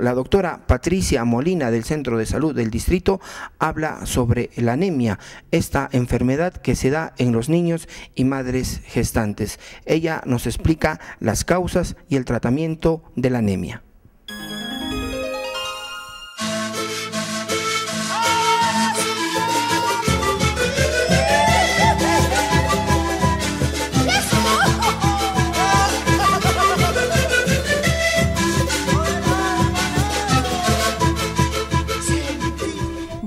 La doctora Patricia Molina del Centro de Salud del Distrito habla sobre la anemia, esta enfermedad que se da en los niños y madres gestantes. Ella nos explica las causas y el tratamiento de la anemia.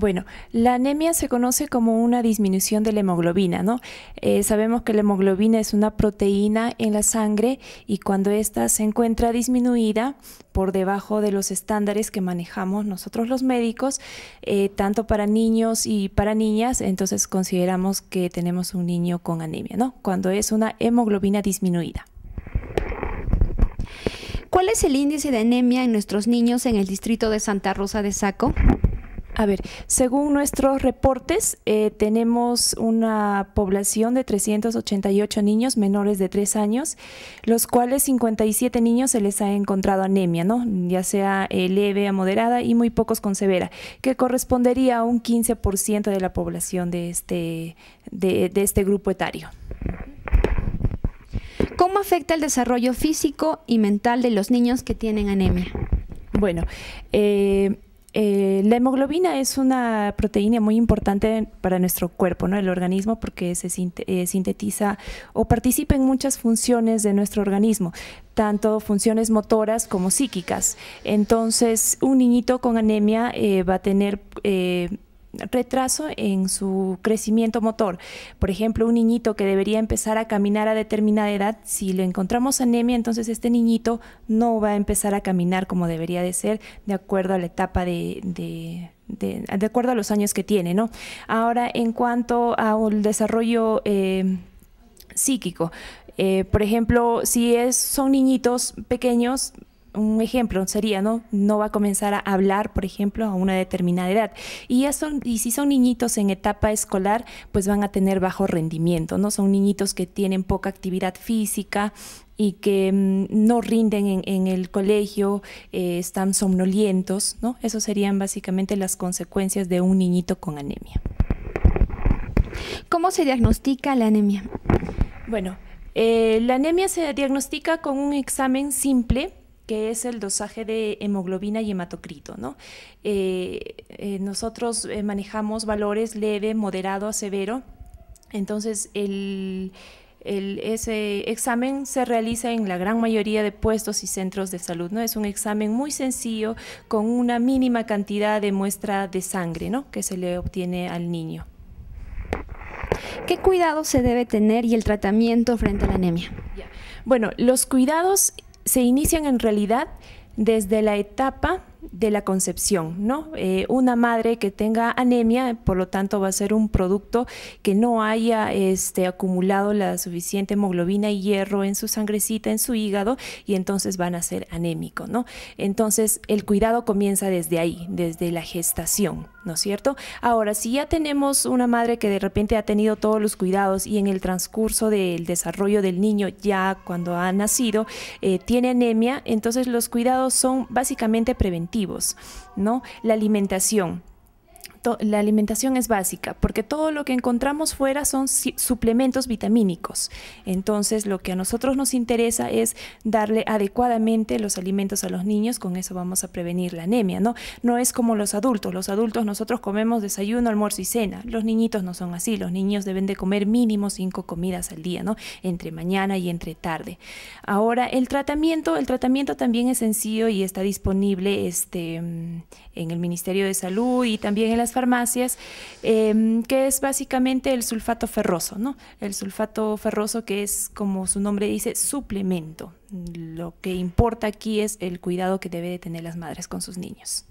Bueno, la anemia se conoce como una disminución de la hemoglobina, ¿no? Eh, sabemos que la hemoglobina es una proteína en la sangre y cuando ésta se encuentra disminuida por debajo de los estándares que manejamos nosotros los médicos, eh, tanto para niños y para niñas, entonces consideramos que tenemos un niño con anemia, ¿no? Cuando es una hemoglobina disminuida. ¿Cuál es el índice de anemia en nuestros niños en el distrito de Santa Rosa de Saco? A ver, según nuestros reportes, eh, tenemos una población de 388 niños menores de 3 años, los cuales 57 niños se les ha encontrado anemia, ¿no? ya sea eh, leve a moderada y muy pocos con severa, que correspondería a un 15% de la población de este, de, este grupo etario. ¿Cómo afecta el desarrollo físico y mental de los niños que tienen anemia? Bueno, eh, eh, la hemoglobina es una proteína muy importante para nuestro cuerpo, ¿no? el organismo, porque se eh, sintetiza o participa en muchas funciones de nuestro organismo, tanto funciones motoras como psíquicas. Entonces, un niñito con anemia eh, va a tener retraso en su crecimiento motor. Por ejemplo, un niñito que debería empezar a caminar a determinada edad, si le encontramos anemia, entonces este niñito no va a empezar a caminar como debería de ser, de acuerdo a la etapa de, de acuerdo a los años que tiene, ¿no? Ahora, en cuanto al desarrollo eh, psíquico, eh, por ejemplo, si es, son niñitos pequeños, un ejemplo sería, ¿no? No va a comenzar a hablar, por ejemplo, a una determinada edad. Y, si son niñitos en etapa escolar, pues van a tener bajo rendimiento, ¿no? Son niñitos que tienen poca actividad física y que mm, no rinden en, el colegio, eh, están somnolientos, ¿no? Esas serían básicamente las consecuencias de un niñito con anemia. ¿Cómo se diagnostica la anemia? Bueno, eh, la anemia se diagnostica con un examen simple que es el dosaje de hemoglobina y hematocrito. ¿no? Eh, eh, nosotros eh, manejamos valores leve, moderado a severo. Entonces, ese examen se realiza en la gran mayoría de puestos y centros de salud, ¿no? Es un examen muy sencillo con una mínima cantidad de muestra de sangre, ¿no? Que se le obtiene al niño. ¿Qué cuidados se debe tener y el tratamiento frente a la anemia? Bueno, los cuidados se inician en realidad desde la etapa de la concepción, ¿no? Eh, una madre que tenga anemia, por lo tanto, va a ser un producto que no haya este, acumulado la suficiente hemoglobina y hierro en su sangrecita, en su hígado, y entonces van a ser anémicos, ¿no? Entonces, el cuidado comienza desde ahí, desde la gestación, ¿no es cierto? Ahora, si ya tenemos una madre que de repente ha tenido todos los cuidados y en el transcurso del desarrollo del niño, ya cuando ha nacido, eh, tiene anemia, entonces los cuidados son básicamente preventivos ¿no? La alimentación la alimentación es básica, porque todo lo que encontramos fuera son suplementos vitamínicos. Entonces, lo que a nosotros nos interesa es darle adecuadamente los alimentos a los niños, con eso vamos a prevenir la anemia, ¿no? No es como los adultos, los adultos nosotros comemos desayuno, almuerzo y cena, los niñitos no son así, los niños deben de comer mínimo cinco comidas al día, ¿no? Entre mañana y entre tarde. Ahora, el tratamiento, el tratamiento también es sencillo y está disponible este, en el Ministerio de Salud y también en las farmacias, em, que es básicamente el sulfato ferroso, ¿no? El sulfato ferroso que es, como su nombre dice, suplemento. Lo que importa aquí es el cuidado que debe tener las madres con sus niños.